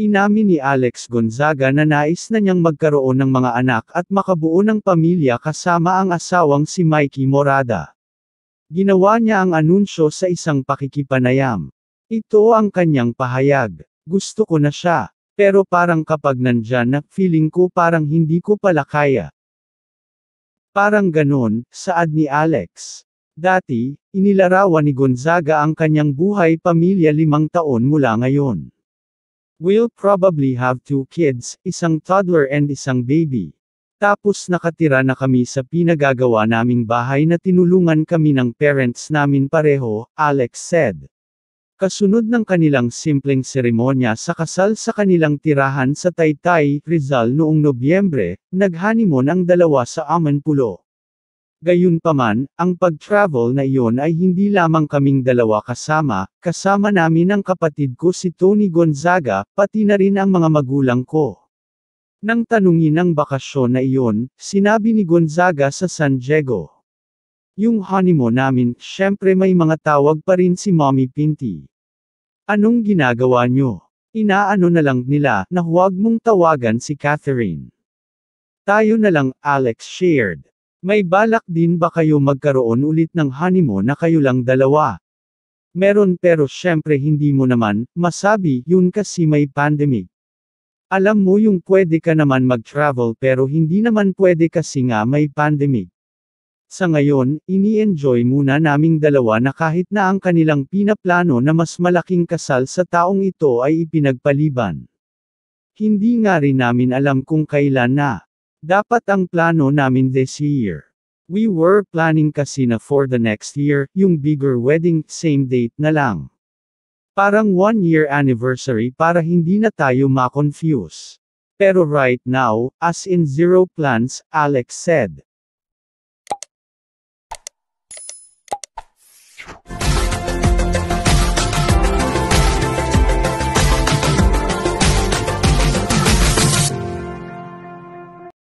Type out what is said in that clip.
Inamin ni Alex Gonzaga na nais na niyang magkaroon ng mga anak at makabuo ng pamilya kasama ang asawang si Mikey Morada. Ginawa niya ang anunsyo sa isang pakikipanayam. Ito ang kanyang pahayag. Gusto ko na siya. Pero parang kapag nandyan na, feeling ko parang hindi ko pala kaya. Parang ganon, saad ni Alex. Dati, inilarawan ni Gonzaga ang kanyang buhay pamilya limang taon mula ngayon. We'll probably have two kids, isang toddler and isang baby. Tapos nakatira na kami sa pinagagawa naming bahay na tinulungan kami ng parents namin pareho, Alex said. Kasunod ng kanilang simpleng seremonya sa kasal sa kanilang tirahan sa Taytay, Rizal noong Nobyembre, naghanimon ang dalawa sa Amanpulo. Gayunpaman, ang pag-travel na iyon ay hindi lamang kaming dalawa kasama, kasama namin ang kapatid ko si Tony Gonzaga, pati na rin ang mga magulang ko. Nang tanungin ang bakasyon na iyon, sinabi ni Gonzaga sa San Diego. Yung honeymoon namin, syempre may mga tawag pa rin si Mommy Pinti. Anong ginagawa nyo? Inaano na lang nila na huwag mong tawagan si Catherine. Tayo na lang, Alex shared. May balak din ba kayo magkaroon ulit ng honeymoon na kayo lang dalawa? Meron pero syempre hindi mo naman, masabi, yun kasi may pandemic. Alam mo yung pwede ka naman mag-travel pero hindi naman pwede kasi nga may pandemic. Sa ngayon, ini-enjoy muna naming dalawa na kahit na ang kanilang pinaplano na mas malaking kasal sa taong ito ay ipinagpaliban. Hindi nga rin namin alam kung kailan na. Dapat ang plano namin this year. We were planning kasi na for the next year, yung bigger wedding, same date na lang. Parang one year anniversary para hindi na tayo makonfuse. Pero right now, as in zero plans, Alex said.